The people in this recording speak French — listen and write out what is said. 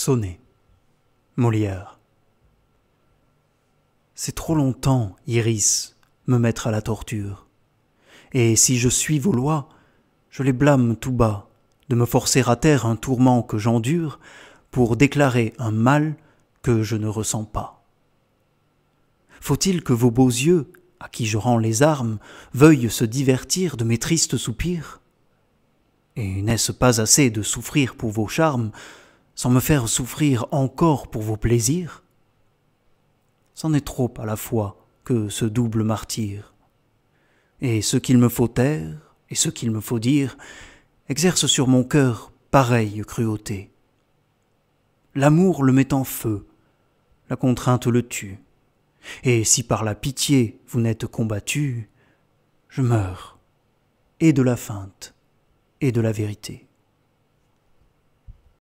Sonner, Molière. C'est trop longtemps, Iris, me mettre à la torture. Et si je suis vos lois, je les blâme tout bas, de me forcer à taire un tourment que j'endure, pour déclarer un mal que je ne ressens pas. Faut-il que vos beaux yeux, à qui je rends les armes, veuillent se divertir de mes tristes soupirs Et n'est-ce pas assez de souffrir pour vos charmes sans me faire souffrir encore pour vos plaisirs C'en est trop à la fois que ce double martyr. Et ce qu'il me faut taire, et ce qu'il me faut dire, exerce sur mon cœur pareille cruauté. L'amour le met en feu, la contrainte le tue. Et si par la pitié vous n'êtes combattu, je meurs, et de la feinte, et de la vérité.